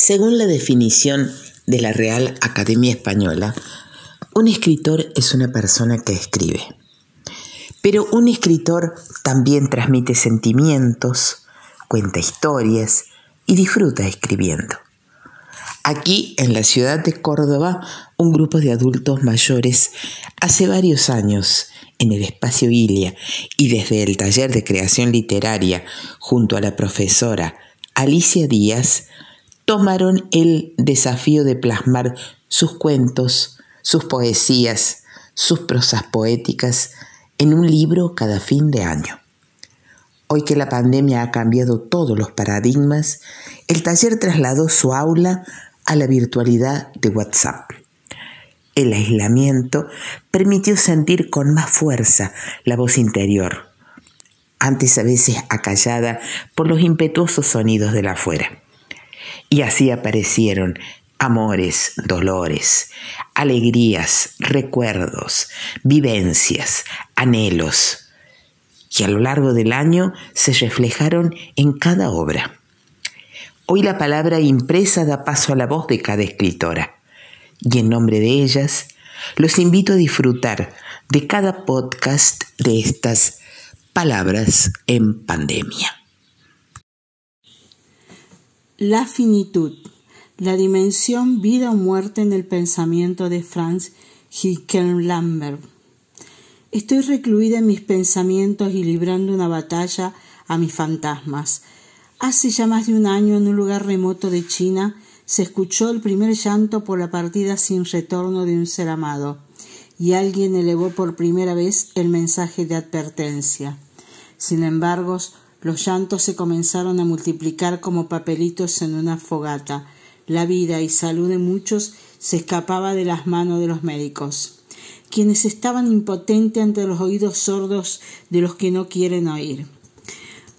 Según la definición de la Real Academia Española, un escritor es una persona que escribe. Pero un escritor también transmite sentimientos, cuenta historias y disfruta escribiendo. Aquí, en la ciudad de Córdoba, un grupo de adultos mayores hace varios años, en el espacio Ilia y desde el taller de creación literaria junto a la profesora Alicia Díaz, tomaron el desafío de plasmar sus cuentos, sus poesías, sus prosas poéticas en un libro cada fin de año. Hoy que la pandemia ha cambiado todos los paradigmas, el taller trasladó su aula a la virtualidad de WhatsApp. El aislamiento permitió sentir con más fuerza la voz interior, antes a veces acallada por los impetuosos sonidos de la afuera. Y así aparecieron amores, dolores, alegrías, recuerdos, vivencias, anhelos, que a lo largo del año se reflejaron en cada obra. Hoy la palabra impresa da paso a la voz de cada escritora, y en nombre de ellas, los invito a disfrutar de cada podcast de estas palabras en pandemia. La finitud, la dimensión vida o muerte en el pensamiento de Franz Lambert. Estoy recluida en mis pensamientos y librando una batalla a mis fantasmas. Hace ya más de un año, en un lugar remoto de China, se escuchó el primer llanto por la partida sin retorno de un ser amado, y alguien elevó por primera vez el mensaje de advertencia. Sin embargo, los llantos se comenzaron a multiplicar como papelitos en una fogata. La vida y salud de muchos se escapaba de las manos de los médicos, quienes estaban impotentes ante los oídos sordos de los que no quieren oír.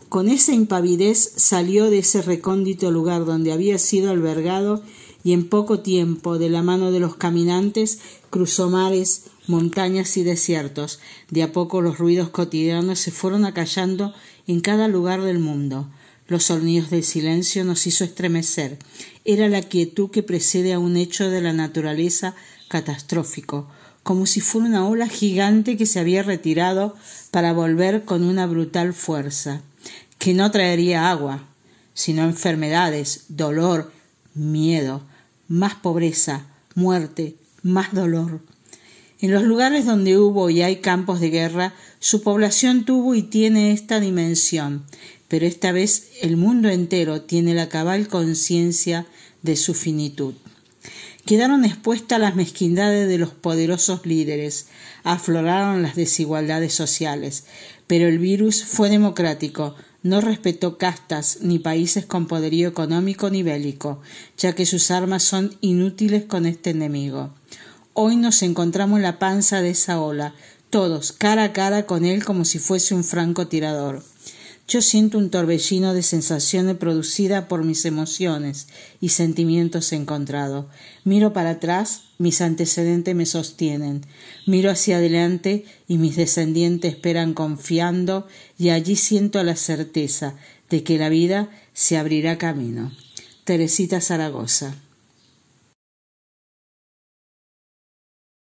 Con esa impavidez salió de ese recóndito lugar donde había sido albergado y en poco tiempo, de la mano de los caminantes, cruzó mares, montañas y desiertos. De a poco los ruidos cotidianos se fueron acallando en cada lugar del mundo. Los sonidos del silencio nos hizo estremecer. Era la quietud que precede a un hecho de la naturaleza catastrófico, como si fuera una ola gigante que se había retirado para volver con una brutal fuerza, que no traería agua, sino enfermedades, dolor, miedo, más pobreza, muerte, más dolor. En los lugares donde hubo y hay campos de guerra, su población tuvo y tiene esta dimensión, pero esta vez el mundo entero tiene la cabal conciencia de su finitud quedaron expuestas las mezquindades de los poderosos líderes, afloraron las desigualdades sociales, pero el virus fue democrático, no respetó castas ni países con poderío económico ni bélico, ya que sus armas son inútiles con este enemigo. Hoy nos encontramos en la panza de esa ola, todos cara a cara con él como si fuese un francotirador. Yo siento un torbellino de sensaciones producida por mis emociones y sentimientos encontrados. Miro para atrás, mis antecedentes me sostienen. Miro hacia adelante y mis descendientes esperan confiando y allí siento la certeza de que la vida se abrirá camino. Teresita Zaragoza.